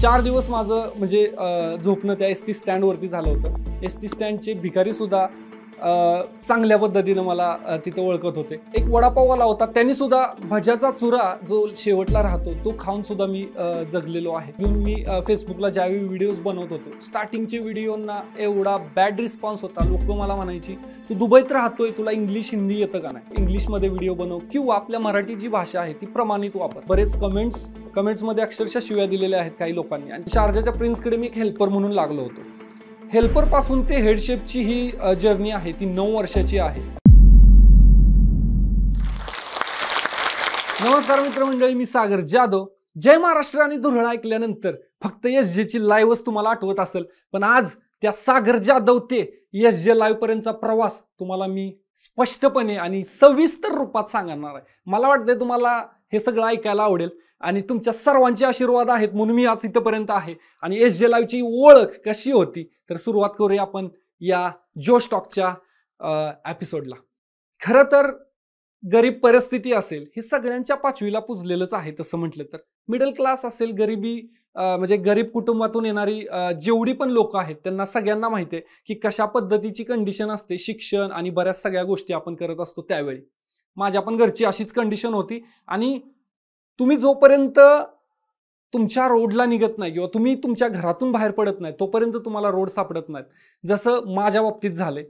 चार दिवस माझं म्हणजे झोपणं त्या एस टी स्टँडवरती झालं होतं एस टी स्टँडचे भिकारी सुद्धा चांगल्या पद्धतीनं मला तिथं ओळखत होते एक वडापाववाला होता त्यांनी सुद्धा भज्याचा चुरा जो शेवटला राहतो तो खाऊन सुद्धा मी जगलेलो आहे म्हणून मी फेसबुकला ज्यावेळी व्हिडिओज बनवत होतो स्टार्टिंगचे व्हिडिओना एवढा बॅड रिस्पॉन्स होता लोक मला म्हणायची तू दुबईत राहतोय तुला इंग्लिश हिंदी येतं का नाही इंग्लिशमध्ये व्हिडिओ बनव किंवा आपल्या मराठी जी भाषा आहे ती प्रमाणित वापर बरेच कमेंट्स कमेंट्समध्ये अक्षरशः शिव्या दिलेल्या आहेत काही लोकांनी आणि शारजाच्या प्रिन्सकडे मी एक हेल्पर म्हणून लागलो होतो हेल्पर पासून ते हेडशेपची ही जर्नी आहे ती नऊ वर्षाची आहे नमस्कार मित्रमंडळी मी सागर जाधव जय महाराष्ट्र आणि धुरळ ऐकल्यानंतर फक्त एस जेची लाईव्हच तुम्हाला आठवत असेल पण आज त्या सागर जाधव ते एस जे लाईव्ह पर्यंतचा प्रवास तुम्हाला मी स्पष्टपणे आणि सविस्तर रूपात सांगणार आहे मला वाटतंय तुम्हाला हे सगळं ऐकायला आवडेल आणि तुमच्या सर्वांचे आशीर्वाद आहेत म्हणून मी आज इथंपर्यंत आहे आणि एस जे लाईव्हची ओळख कशी होती तर सुरुवात करूया आपण या जो स्टॉकच्या एपिसोडला खरं तर गरीब परिस्थिती असेल हे सगळ्यांच्या पाचवीला पुजलेलंच आहे तसं म्हटलं तर मिडल क्लास असेल गरिबी म्हणजे गरीब कुटुंबातून येणारी जेवढी पण लोक आहेत त्यांना सगळ्यांना माहिती आहे की कशा पद्धतीची कंडिशन असते शिक्षण आणि बऱ्याच सगळ्या गोष्टी आपण करत असतो त्यावेळी माझ्या पण घरची अशीच कंडिशन होती आणि तुम्ही जोपर्यंत तुमच्या रोडला निघत नाही किंवा तुम्ही तुमच्या घरातून बाहेर पडत नाही तोपर्यंत तुम्हाला रोड सापडत नाहीत जसं माझ्या बाबतीत झालंय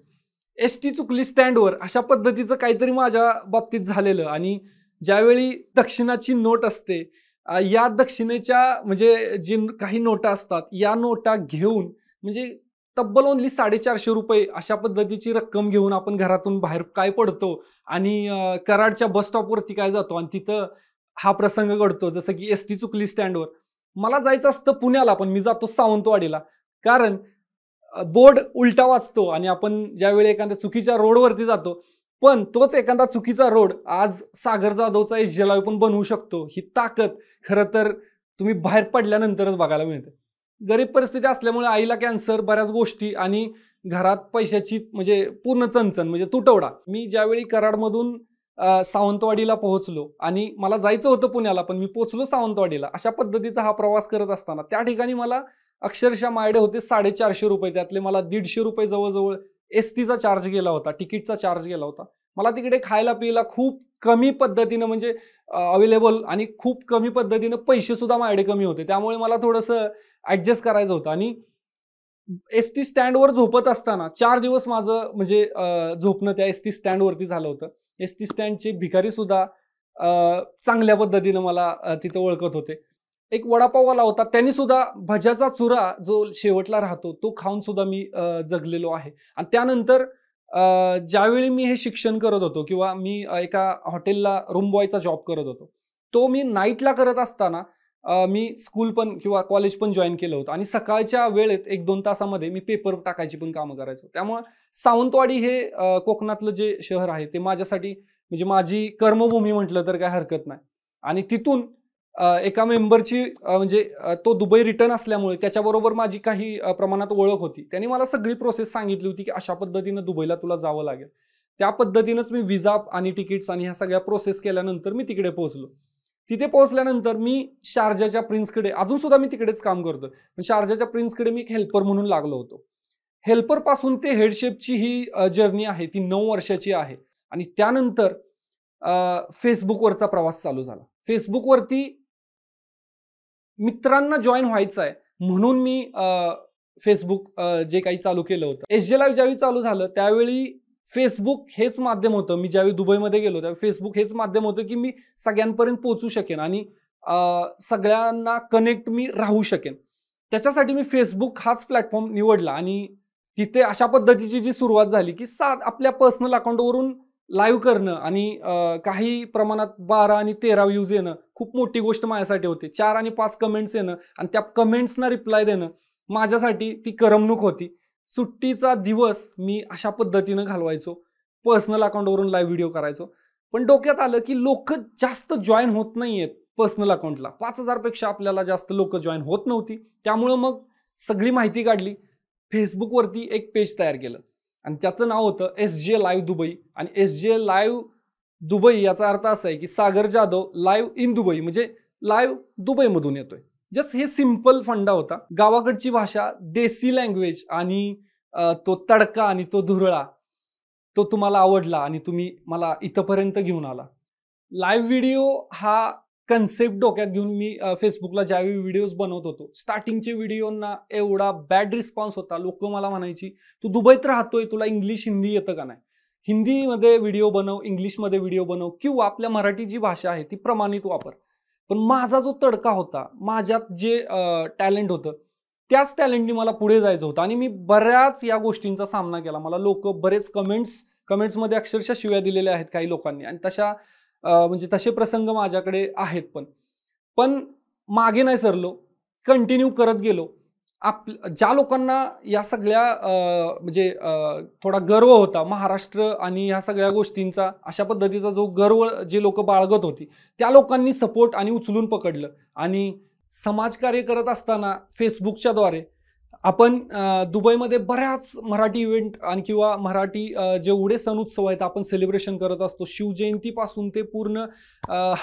एस टी चुकली स्टँडवर अशा पद्धतीचं काहीतरी माझ्या बाबतीत झालेलं आणि ज्यावेळी दक्षिणाची नोट असते या दक्षिणेच्या म्हणजे जी काही नोटा असतात या नोटा घेऊन म्हणजे तब्बल ओनली साडेचारशे रुपये अशा पद्धतीची रक्कम घेऊन आपण घरातून बाहेर काय पडतो आणि कराडच्या बस स्टॉपवरती काय जातो आणि तिथं हा प्रसंग घडतो जसं की एस टी चुकली स्टँडवर मला जायचं असतं पुण्याला पण मी जातो सावंतवाडीला कारण बोर्ड उलटा वाचतो आणि आपण ज्यावेळी एखाद्या चुकीच्या रोडवरती जातो पण तोच एखादा चुकीचा रोड आज सागर जाधवचा एस जेला पण बनवू शकतो ही ताकद खरं तर तुम्ही बाहेर पडल्यानंतरच बघायला मिळते गरीब परिस्थिती असल्यामुळे आईला कॅन्सर बऱ्याच गोष्टी आणि घरात पैशाची म्हणजे पूर्ण चणचण म्हणजे तुटवडा मी ज्यावेळी कराडमधून सावंतवाडीला पोहोचलो आणि मला जायचं होतं पुण्याला पण मी पोचलो सावंतवाडीला अशा पद्धतीचा हा प्रवास करत असताना त्या ठिकाणी मला अक्षरशः मायडे होते साडेचारशे रुपये त्यातले मला दीडशे रुपये जवळजवळ एस टीचा चार्ज गेला होता तिकीटचा चार्ज गेला होता मला तिकडे खायला पियला खूप कमी पद्धतीनं म्हणजे अवेलेबल आणि खूप कमी पद्धतीनं पैसेसुद्धा माझ्याकडे कमी होते त्यामुळे मला थोडंसं ॲडजस्ट करायचं होतं आणि एस टी स्टँडवर झोपत असताना चार दिवस माझं म्हणजे झोपणं त्या एस टी स्टँडवरती झालं होतं एस टी स्टँडचे भिकारीसुद्धा चांगल्या पद्धतीनं मला तिथं ओळखत होते एक वडापाववाला होता त्यांनी सुद्धा भज्याचा चुरा जो शेवटला राहतो तो खाऊन सुद्धा मी जगलेलो आहे आणि त्यानंतर ज्यावेळी मी हे शिक्षण करत होतो किंवा मी एका हॉटेलला रूम बॉयचा जॉब करत होतो तो मी नाईटला करत असताना मी स्कूल पण किंवा कॉलेज पण जॉईन केलं होतं आणि सकाळच्या वेळेत एक दोन तासामध्ये मी पेपर टाकायची पण कामं करायचो त्यामुळं सावंतवाडी हे कोकणातलं जे शहर आहे ते माझ्यासाठी म्हणजे माझी कर्मभूमी म्हटलं तर काय हरकत नाही आणि तिथून एका मेंबरची म्हणजे तो दुबई रिटर्न असल्यामुळे त्याच्याबरोबर माझी काही प्रमाणात ओळख होती त्यांनी मला सगळी प्रोसेस सांगितली होती की अशा पद्धतीनं दुबईला तुला जावं लागेल त्या पद्धतीनंच मी विजा आणि तिकीट्स आणि ह्या सगळ्या प्रोसेस केल्यानंतर मी तिकडे पोहोचलो तिथे पोहोचल्यानंतर मी शारजाच्या प्रिन्सकडे अजून सुद्धा मी तिकडेच काम करतो पण शारजाच्या प्रिन्सकडे मी एक हेल्पर म्हणून लागलो होतो हेल्परपासून ते हेडशेपची ही जर्नी आहे ती नऊ वर्षाची आहे आणि त्यानंतर फेसबुकवरचा प्रवास चालू झाला फेसबुकवरती मित्रांना जॉईन व्हायचं आहे म्हणून मी फेसबुक जे काही चालू केलं होतं एस जे लाईव्ह ज्यावेळी चालू झालं त्यावेळी फेसबुक हेच माध्यम होतं मी ज्यावेळी दुबईमध्ये गेलो त्यावेळी फेसबुक हेच माध्यम होतं की मी सगळ्यांपर्यंत पोहोचू शकेन आणि सगळ्यांना कनेक्ट मी राहू शकेन त्याच्यासाठी मी फेसबुक हाच प्लॅटफॉर्म निवडला आणि तिथे अशा पद्धतीची जी सुरुवात झाली की सात आपल्या पर्सनल अकाउंटवरून लाईव्ह करणं आणि काही प्रमाणात बारा आणि तेरा व्ह्यूज येणं खूप मोठी गोष्ट माझ्यासाठी होती चार आणि पाच कमेंट्स येणं आणि त्या कमेंट्सना रिप्लाय देणं माझ्यासाठी ती करमणूक होती सुट्टीचा दिवस मी अशा पद्धतीनं घालवायचो पर्सनल अकाउंटवरून लाईव्ह व्हिडिओ करायचो पण डोक्यात आलं की लोक जास्त जॉईन होत नाही आहेत पर्सनल अकाउंटला पाच हजारपेक्षा आपल्याला जास्त लोक जॉईन होत नव्हती त्यामुळं मग सगळी माहिती काढली फेसबुकवरती एक पेज तयार केलं आणि त्याचं नाव होतं एस जे लाईव्ह दुबई आणि एस जे लाईव्ह दुबई याचा अर्थ असा आहे की सागर जाधव लाईव्ह इन दुबई म्हणजे लाईव्ह दुबईमधून येतोय जस्ट हे सिम्पल फंडा होता गावाकडची भाषा देसी लँग्वेज आणि तो तडका आणि तो धुरळा तो तुम्हाला आवडला आणि तुम्ही मला इथंपर्यंत घेऊन आला लाईव्ह व्हिडिओ हा कन्सेप्ट डोक्यात घेऊन मी फेसबुकला ज्यावेळी व्हिडिओज बनवत होतो स्टार्टिंगचे व्हिडिओना एवढा बॅड रिस्पॉन्स होता लोक मला म्हणायची तू दुबईत राहतोय तुला इंग्लिश हिंदी येतं का नाही हिंदीमध्ये व्हिडिओ बनव इंग्लिशमध्ये व्हिडिओ बनव किंवा आपल्या मराठी जी भाषा आहे ती प्रमाणित वापर पण माझा जो तडका होता माझ्यात जे टॅलेंट होतं त्याच टॅलेंटनी मला पुढे जायचं होतं आणि मी बऱ्याच या गोष्टींचा सामना केला मला लोक बरेच कमेंट्स कमेंट्समध्ये अक्षरशः शिव्या दिलेल्या आहेत काही लोकांनी आणि तशा म्हणजे तसे प्रसंग माझ्याकडे आहेत पण पण मागे नाही सरलो कंटिन्यू करत गेलो आप ज्या लोकांना या सगळ्या म्हणजे थोडा गर्व होता महाराष्ट्र आणि ह्या सगळ्या गोष्टींचा अशा पद्धतीचा जो गर्व जे लोक बाळगत होती त्या लोकांनी सपोर्ट आणि उचलून पकडलं आणि समाजकार्य करत असताना फेसबुकच्याद्वारे आपण दुबईमध्ये बऱ्याच मराठी इव्हेंट आणि किंवा मराठी जेवढे सण उत्सव आहेत आपण सेलिब्रेशन करत असतो शिवजयंतीपासून ते पूर्ण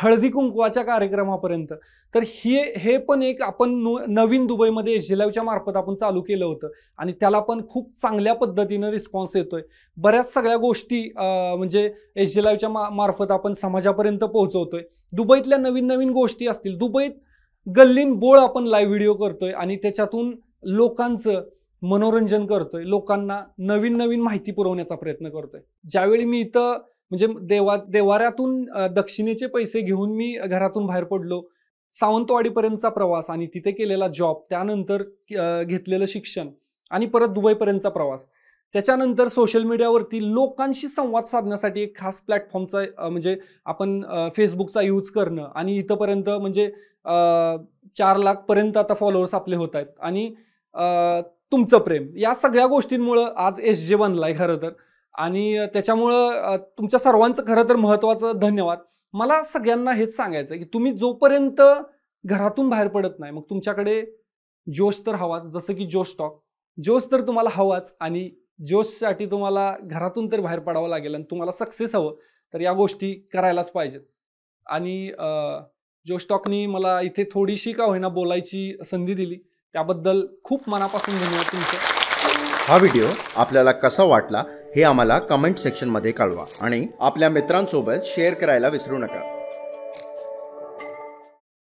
हळदी कुंकवाच्या कार्यक्रमापर्यंत तर हे हे पण एक आपण नवीन दुबईमध्ये एस जिलाईवच्या मार्फत आपण चालू केलं होतं आणि त्याला पण खूप चांगल्या पद्धतीनं रिस्पॉन्स येतोय बऱ्याच सगळ्या गोष्टी म्हणजे एस जी मा मार्फत आपण समाजापर्यंत पोहोचवतोय दुबईतल्या नवीन नवीन गोष्टी असतील दुबईत गल्लीन बोळ आपण लाईव्ह व्हिडिओ करतोय आणि त्याच्यातून लोकांचं मनोरंजन करतोय लोकांना नवीन नवीन माहिती पुरवण्याचा प्रयत्न करतोय ज्यावेळी मी इथं म्हणजे देवा देवाऱ्यातून दक्षिणेचे पैसे घेऊन मी घरातून बाहेर पडलो सावंतवाडीपर्यंतचा प्रवास आणि तिथे केलेला जॉब त्यानंतर घेतलेलं शिक्षण आणि परत दुबईपर्यंतचा प्रवास त्याच्यानंतर सोशल मीडियावरती लोकांशी संवाद साधण्यासाठी एक खास प्लॅटफॉर्मचा म्हणजे आपण फेसबुकचा यूज करणं आणि इथंपर्यंत म्हणजे चार लाखपर्यंत आता फॉलोअर्स आपले होत आहेत आणि तुमचं प्रेम या सगळ्या गोष्टींमुळं आज एस जे आहे खरं तर आणि त्याच्यामुळं तुमच्या सर्वांचं खरं तर महत्त्वाचं धन्यवाद मला सगळ्यांना हेच सांगायचं आहे की तुम्ही जोपर्यंत घरातून बाहेर पडत नाही मग तुमच्याकडे जोश तर हवाच जसं की जोश टॉक जोश तर तुम्हाला हवाच आणि जोशसाठी तुम्हाला घरातून तर बाहेर पडावं लागेल आणि तुम्हाला सक्सेस हवं तर या गोष्टी करायलाच पाहिजेत आणि जोश टॉकनी मला इथे थोडीशी का होईना बोलायची संधी दिली त्याबद्दल खूप मनापासून धन्यवाद तुमचे हा व्हिडिओ आपल्याला कसा वाटला हे आम्हाला कमेंट सेक्शनमध्ये कळवा आणि आपल्या मित्रांसोबत शेअर करायला विसरू नका